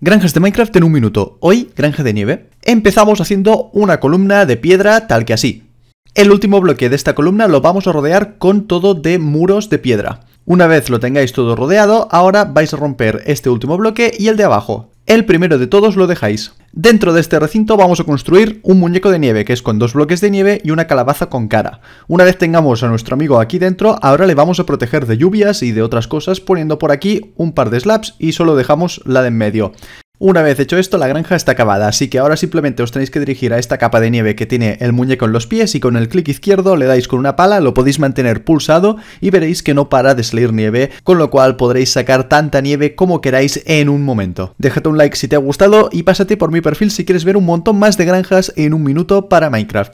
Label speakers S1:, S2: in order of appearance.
S1: Granjas de Minecraft en un minuto. Hoy, granja de nieve. Empezamos haciendo una columna de piedra tal que así. El último bloque de esta columna lo vamos a rodear con todo de muros de piedra. Una vez lo tengáis todo rodeado, ahora vais a romper este último bloque y el de abajo. El primero de todos lo dejáis. Dentro de este recinto vamos a construir un muñeco de nieve, que es con dos bloques de nieve y una calabaza con cara. Una vez tengamos a nuestro amigo aquí dentro, ahora le vamos a proteger de lluvias y de otras cosas poniendo por aquí un par de slabs y solo dejamos la de en medio. Una vez hecho esto, la granja está acabada, así que ahora simplemente os tenéis que dirigir a esta capa de nieve que tiene el muñeco en los pies y con el clic izquierdo le dais con una pala, lo podéis mantener pulsado y veréis que no para de salir nieve, con lo cual podréis sacar tanta nieve como queráis en un momento. Déjate un like si te ha gustado y pásate por mi perfil si quieres ver un montón más de granjas en un minuto para Minecraft.